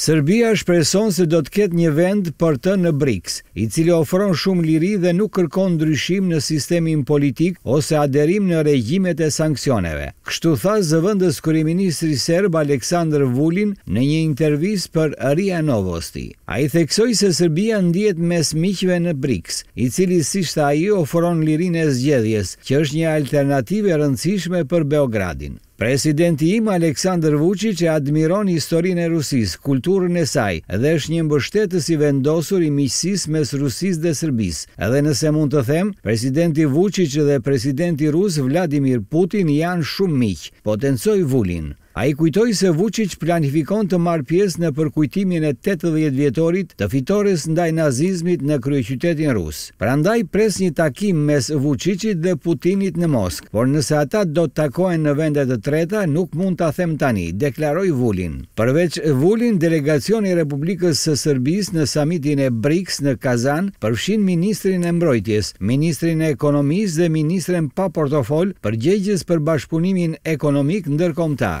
Serbia shpreson se do të ketë një vend për të në BRICS, i cili ofron shumë liri dhe nuk kërkon ndryshim në sistemin politik ose aderim në regjimet e sankcioneve. Kështu tha zëvëndës kryeministri serb Aleksandr Vulin në një intervistë për Ria Novosti. Ai theksoi se Serbia ndihet mes miqve në BRICS, i cili siç tha ai ofron lirinë e zgjedhjes, që është një alternativë e rëndësishme për Beogradin. Presidenti im Aleksandr Vučić e admiron historinë e Rusisë, kulturën e saj dhe është një mbështetës i vendosur i miqësisë mes Rusisë dhe Serbisë. Edhe nëse mund të them, presidenti Vučić dhe presidenti rus Vladimir Putin janë shumë miq. Potencoj Vulin A i kujtoj se Vucic planifikon të marrë pjesë në përkujtimin e 80 vjetorit të fitores ndaj nazizmit në kryeqytetin rusë. Pra ndaj pres një takim mes Vucicit dhe Putinit në Moskë, por nëse ata do të takojnë në vendet të treta, nuk mund të them tani, deklaroj Vulin. Përveç Vulin, delegacioni Republikës së Sërbis në samitin e BRICS në Kazan përfshin Ministrin e Mbrojtjes, Ministrin e Ekonomis dhe Ministrin pa portofol për gjegjes për bashkëpunimin ekonomik ndërkomtar.